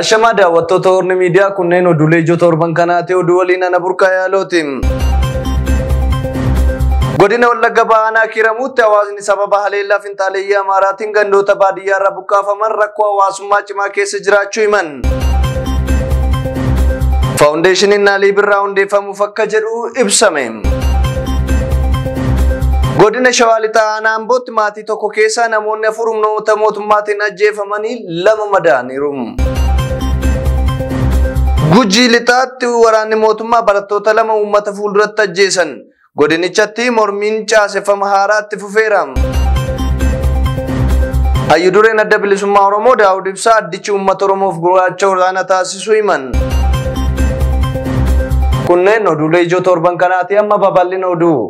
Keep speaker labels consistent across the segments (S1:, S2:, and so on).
S1: Hashamaa daawwattoota Horni Miidiyaa kunneen oduulee ijoo torban kanaa oduu waliin ana burqaa yaalooti. Godina Wallagga Baanaa Kiiramutti hawaasni sababa haleellaa finxaaleeyyii Amaaraatiin gandoota baadiyyaa irraa buqqaafaman rakkoo hawaasummaa cimaa keessa jiraachuu himan. Faawundeeshiniin Naalii Birraa hundeeffamuuf akka jedhu ibsame. Godina Shawaa Aanaa Ambootti maatii tokko keessaa namoonni afur humnoota mootummaatiin ajjeefamanii lama madaaniiru. Gujii lixaatti waraanni mootummaa barattoota lama uummata fuulduratti ajjeessan Godinichatti mormiin caaseffama haaraatti fufeera. Dureen adda bilisummaa Oromoo Daawud Ibsaa addichi uummata Oromoof gurraacha olaanaa taasisuu himan. Kunneen oduulee ijoo torban kanaati amma babal'ina oduu.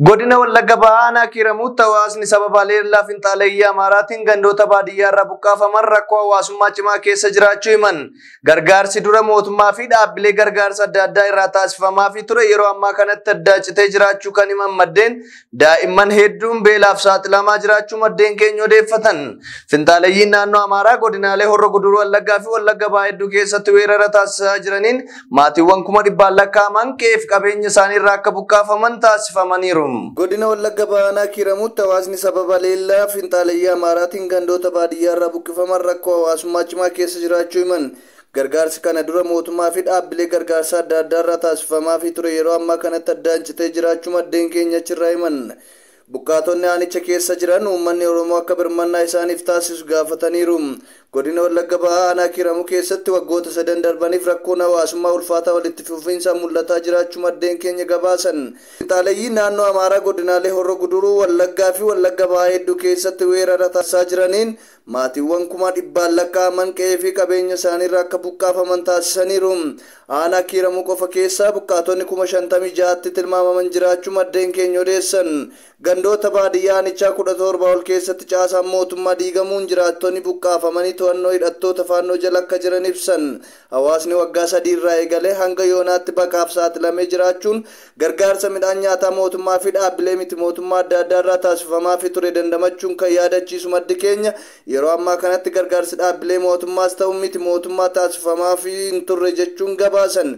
S1: Godina Wallagga Ba'aanaa Kiiramuutti hawaasni sababa leellaa finxaaleyyii Amaaraatiin gandoota baadiyyaa irraa buqqaafaman rakkoo hawaasummaa cimaa keessa jiraachuu himan. Gargaarsi dura mootummaa fi dhaabbilee gargaarsa adda addaa irraa taasifamaafii ture yeroo ammaa kanatti addaa citee jiraachuu kan himan maddeen daa'imman hedduun beelaaf saaxilamaa jiraachuu maddeen keenya odeeffatan. Finxaalayyiin naannoo Amaaraa godinaalee horro guduruu Wallaggaa fi Wallagga Ba'aa hedduu keessatti weerara taasisaa jiraniin maatiiwwan kuma dhibbaan lakkaaman qeef qabeenya isaanii irraa akka buqqaafaman taasifamaniiru. Godina Wallagga baa'anaa kiiramutti hawaasni sababa leellaa finxaalayyaa Amaaraatiin gandoota baadiyyaa irraa buqqifaman rakkoo hawaasummaa cimaa keessa jiraachuu himan. Gargaarsi kana dura mootummaa fi dhaabbilee gargaarsa adda addaa irraa fi ture yeroo ammaa kanatti addaan citee jiraachuu maddeen keenya achirraa himan. Bukkaatonni aanicha keessa jiran uummanni Oromoo akka birmannaa isaaniif taasisu gaafataniiru. Godina Wallagga ba'aa aanaa kiramuu keessatti waggoota sadan darbaniif rakkoon hawaasummaa ulfaataa walitti fufinsaan mul'ataa jiraachuu maddeen keenya gabaasan. Qinxaaleeyyii naannoo Amaaraa godinaalee Horro Guduruu Wallaggaa fi Wallagga ba'aa hedduu keessatti weerara taasisaa jiraniin maatiiwwan kuma dhibbaan lakkaa'aman qe'ee fi qabeenya isaaniirraa akka buqqaafaman taasisaniiru aanaa kiiramuu qofa keessaa buqqaatonni kuma shantamii jaatti tilmaamaman jiraachuu maddeen keenya odeessan gandoota baadiyya kudha torba ol keessatti caasaan mootummaa diigamuun jiraattonni buqqaafamanii to'annoo hidhattoota faannoo jala akka jiran ibsan hawaasni waggaa sadii irraa eegalee hanga yoonaatti baqaaf saaxilamee jiraachuun gargaarsa midhaan nyaataa mootummaa fi dhaabbilee miti mootummaa adda addaa irraa yeroo ammaa kanatti gargaarsi dhaabbilee mootummaas ta'u miti mootummaa taasifamaa hin turre jechuun gabaasan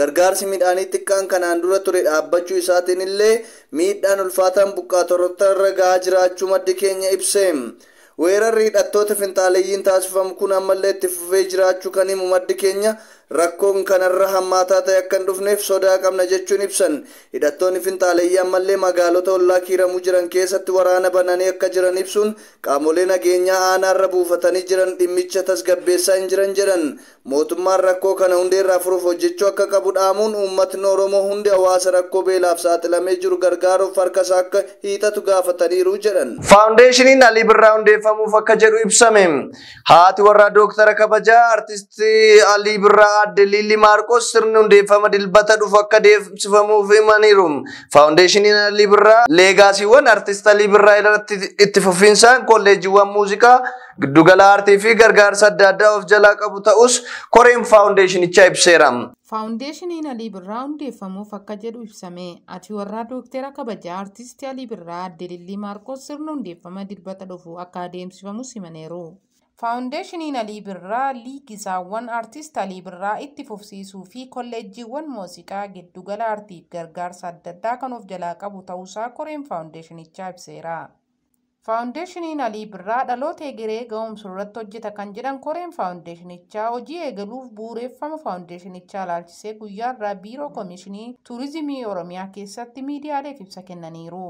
S1: gargaarsi midhaanii xiqqaan kanaan dura ture dhaabbachuu isaatiin illee miidhaan ulfaataan buqqaatorota irra gahaa jiraachuu maddi keenya ibsee weerarri hidhattoota finxaaleeyyiin taasifamu kun ammallee itti fufee jiraachuu kan himu maddi keenya rakkoon kanarra hammaataa ta'e akka hin dhufneef sodaa qabna jechuun ibsan hidhattoonni finxaaleeyyaa ammallee magaalota ollaa kiiramuu jiran keessatti waraana bananii akka jiran ibsuun qaamolee nageenyaa aanaarra buufatanii jiran dhimmicha tasgabbeessaa hin jiran jedhan mootummaan rakkoo kana hundeerraa furuuf hojjechuu akka qabu dhaamuun uummatni oromoo hundi hawaasa rakkoo beelaaf saaxilamee jiru gargaaruuf harkasaa akka hiitatu gaafataniiru jedhan. faawundeeshiniin alii birraa hundeeffamuuf akka jedhu ibsame haati warraa dooktara kabajaa adde Liilii Maarqos sirni hundeeffama dilbata dhufu akka deemsifamuuf himaniiru. Faawundeeshiniin Libiraa leegaasiiwwan artiista Libiraa irratti itti fufinsaan kolleejiiwwan muuziqaa giddugala aartii fi gargaarsa adda addaa of jalaa qabu ta'us koreen faawundeeshinicha ibseera.
S2: Faawundeeshiniin Alii Birraa hundeeffamuuf akka jedhu ibsame. Ati warraa Dooktara kabajaa Aartisti Alii Birraa Adde Lillii Maarqos sirna hundeeffama dilbata dhufu akka adeemsifamu simaneeru. faawundeeshiniin Alii Birraa liigisaawwan aartist Alii Birraa itti fufsiisuu fi kolleejjiiwwan muuziqaa giddugala aartiif gargaarsa adda addaa kan of jalaa qabu ta'uusaa koreen faawundeeshinichaa ibseera. Faawundeeshiniin Alii Birraa dhaloota egeree ga'umsu irratti hojjeta kan jedhan koreen faawundeeshinichaa hojii eegaluuf bu'uureffama faawundeeshinichaa ilaalchisee guyyaa biiroo Komishinii Tuurizimii Oromiyaa keessatti miidiyaaleef ibsa kennaniiru.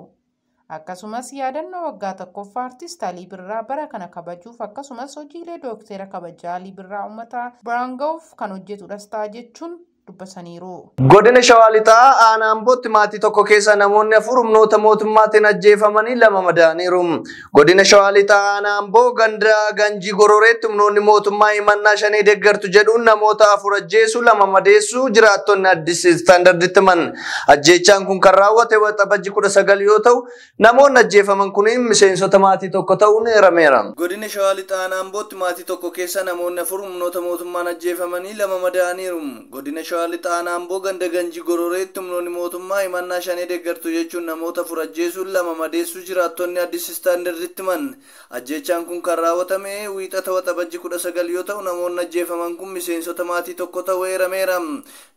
S2: Akkasumas yaadannoo waggaa tokkoffaa artist Alii Birraa bara kana kabajuuf akkasumas hojiilee dookteera kabajaa Alii Birraa uummata Biraanga'uuf kan hojjetudha. dhastaa jechuun dubbataniiru.
S1: Godina Shawaa Lixaa Aanaambootti maatii tokko keessa namoonni afur humnoota mootummaatiin ajjeefamanii lama madaaniiru. Godina Shawaa Lixaa Aanaamboo ganda Ganjii Gororeetti humnoonni mootummaa himannaa shanii deeggartu jedhuun namoota afur ajjeesu lama madeessu jiraattonni Addis Istaandarditti man. Ajjeechaan kun kan raawwate waxabajji kudha sagal yoo ta'u namoonni ajjeefaman kuniin miseensota maatii tokko ta'uun eerameera. Godina Shawaa Lixaa Aanaambootti maatii tokko keessa namoonni afur humnoota mootummaan ajjeefamanii lama madaaniiru. Godina Shawaa shaalli xaana amboo ganda ganji gororeetti humnoonni mootummaa himannaa shanee deeggartu jechuun namoota fur ajjeesuun lama madeessuu jiraattonni addis istaandarditti man ajjeechaan kun kan raawwatame wiixa ta'a xabajji kudha sagal yoo ta'u namoonni ajjeefaman kun miseensota maatii tokko ta'uu eerameera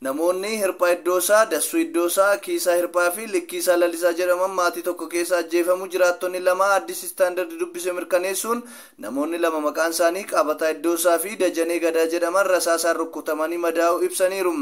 S1: namoonni hirphaa iddoosaa dassuu iddoosaa kiisaa hirphaa fi likkiisaa lalisaa jedhaman maatii tokko keessa ajjeefamu jiraattonni lama addis istaandardi dubbise mirkaneessuun namoonni lama maqaan isaanii qabataa iddoosaa fi dajanee gadaa jedhaman rasaasaan rukutamanii madaa'u ibsaniiru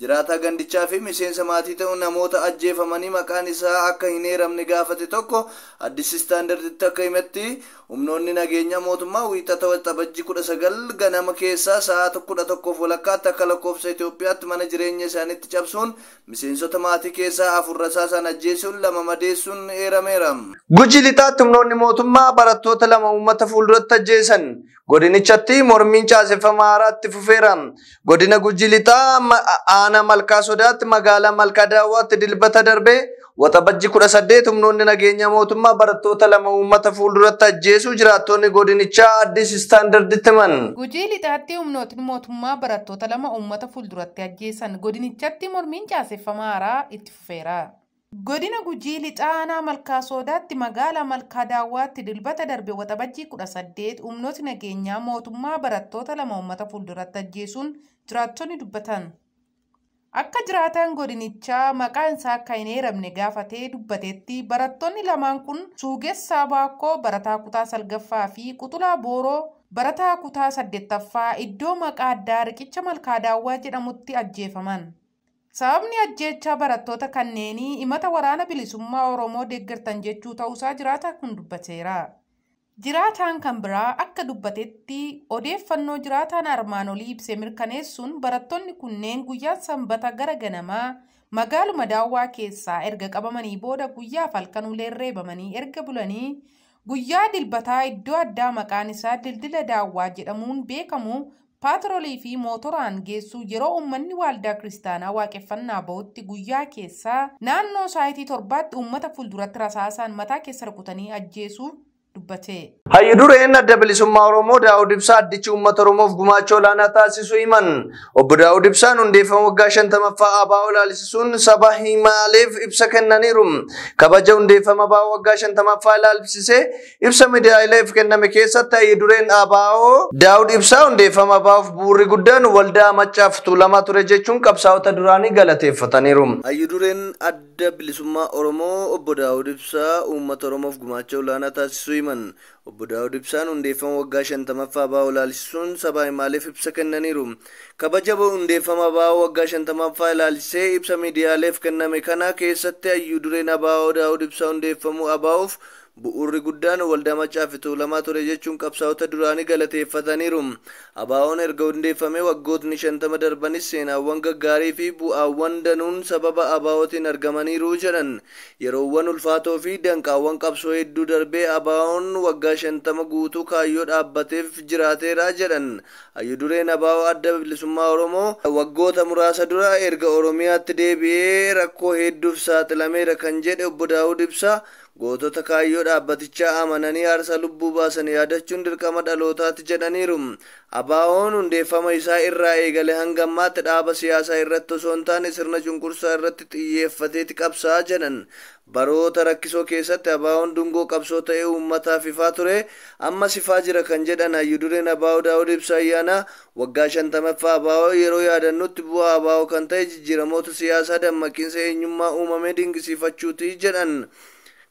S1: jiraataa gandichaa fi miseensa maatii ta'uun namoota ajjeefamanii maqaan isaa akka hin eeramne gaafate tokko addis istaandarditti akka himetti humnoonni nageenya mootummaa wiixata tapajjii kudha sagal ganama keessaa sa'a kudha tokkoof walakkaatti akka lakkoofsa Itoophiyaatti mana jireenya isaaniitti cabsuun miseensota maatii keessaa afurrasaa san ajjeesuun lama madeessuun eerameera. Guji lixaatti humnoonni mootummaa barattoota lama uummata fuulduratti ajjeesan godinichatti mormiin caaseffamaa haaraatti fufeera. Godina guji Aanaa malkaa sodaatti magaalaa malkaa dilbata darbee waxabajji kudha humnoonni nageenya mootummaa barattoota lama uummata fuulduratti ajjeesu jiraattonni godinichaa addis istaandarditti himan.
S2: Gujii lixaatti humnootni mootummaa barattoota lama uummata fuulduratti ajjeesan godinichatti mormiin caaseffama haaraa itti fufeera. Godina Gujii aanaa Malkaa sodaatti magaalaa Malkaa dilbata darbe waxabajjii kudha saddeet humnooti nageenyaa mootummaa barattoota lama uummata fuulduratti ajjeesuun jiraattonni dubbatan. Akka jiraataan godinichaa maqaan isaa akka hin eeramne gaafatee dubbatetti barattoonni lamaan kun Suugessaa Baakkoo barataa kutaa salgaffaa fi Qutulaa Booroo barataa kutaa saddeettaffaa iddoo maqaa addaa riqicha malkaa daawwaa jedhamutti ajjeefaman. Sababni ajjeechaa barattoota kanneenii imata waraana bilisummaa Oromoo deeggartan jechuu ta'uusaa jiraata kun dubbateera. Jiraataan kan biraa akka dubbatetti odeeffannoo jiraataan armaan olii ibsee mirkaneessuun barattoonni kunneen guyyaan sanbata gara ganamaa magaaluma daawwaa keessaa erga qabamanii booda guyyaaf halkan ulee reebamanii erga bulanii guyyaa dilbataa iddoo addaa maqaan isaa dildila daawwaa jedhamuun beekamu paatroolii fi mootoraan geessu yeroo uummanni waaldaa kiristaanaa waaqeffannaa ba'utti guyyaa keessaa naannoo saayitii torbaatti uummata fuulduratti rasaasaan mataa keessa rukutanii ajjeesu. but it
S1: Hayyudureen adda bilisummaa Oromoo Daawud Ibsaa addichi uummata Oromoof gumaacha olaanaa taasisu himan. Obbo Daawud Ibsaan hundeeffama waggaa shantamaffaa abaa olaalchisuun saba himaaleef ibsa kennaniiru. Kabaja hundeeffama abaa waggaa shantamaffaa ilaalchisee ibsa miidiyaalee kenname keessatti hayyudureen abaa'oo Daawud Ibsaa hundeeffama abaa'oof buurri guddaan waldaa maccaaf tuulamaa ture jechuun qabsaa'ota duraanii galateeffataniiru. Dureen adda bilisummaa Oromoo Obbo Daawud Ibsaa uummata Oromoof gumaachoo olaanaa taasisu himan. obbo daawud ibsaan hundeeffama waggaa shantamaffaa baa'u ilaalchisuun sabaa himaaleef ibsa kennaniiru kabaja hundeeffama baa'u waggaa shantamaffaa ilaalchisee ibsa miidiyaaleef kenname kana keessatti ayyuu dureen abaa'oo daawud ibsaa hundeeffamuu abaa'uuf bu'uurri guddaan waldaa macaafituu lamaa ture jechuun qabsaa'ota duraanii galateeffataniiru abaawoon erga hundeeffame waggootni shantama darbanis seenaawwan gaggaarii fi bu'aawwan danuun sababa abaawootiin argamaniiru jedhan yeroowwan ulfaatoo fi danqaawwan qabsoo hedduu darbee abaawoon waggaa shantama guutuu kaayyoo dhaabbateef jiraateera jedhan ayyu dureen abaawoo adda bilisummaa oromoo waggoota muraasa dura erga oromiyaatti deebi'ee rakkoo hedduuf saaxilameera kan jedhe obbo daawud ibsa gootota kaayyoo dhaabbatichaa amananii aarsaa lubbuu baasan yaadachuun dirqama dhalootaatti jedhaniiru abaawoon hundeeffama isaa irraa eegale hanga ammaatti dhaaba siyaasaa irratti osoo hin taane sirna cunqursaa irratti xiyyeeffateeti qabsaa jedhan baroota rakkisoo keessatti abaawoon dungoo qabsoo ta'ee uummataaf ifaa ture amma sifaa jira kan jedhan hayyi-dureen abaawoo daawud ibsaa ayyaana waggaa shantameffaa abaawoo yeroo yaadannutti bu'aa abaawoo kan ta'e jijjiiramoota siyaasaa dammaqiinsa eenyummaa uumamee dinqisiifachuuti jedhan.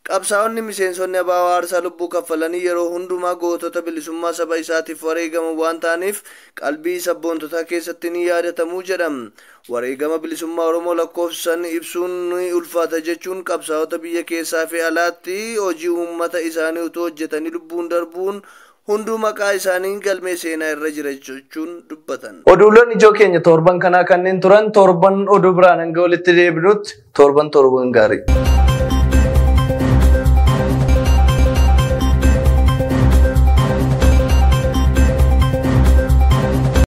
S1: Qabsaa'onni miseensonni abaawa aarsaa lubbuu kaffalanii yeroo hundumaa gootota bilisummaa saba isaatiif wareegamu waan ta'aniif qalbii sabboontotaa keessatti ni yaadatamuu jedham. Wareegama bilisummaa Oromoo lakkoofsan ibsuun ni ulfaata jechuun qabsaa'ota biyya keessaa fi alaatti hojii uummata isaanii utuu hojjetanii lubbuun darbuun hunduu maqaa isaanii galmee seenaa irra jira jechuun dubbatan. ijoo keenya torban kanaa kanneen turan torban oduu biraan hanga walitti deebinutti torban torban gaarii.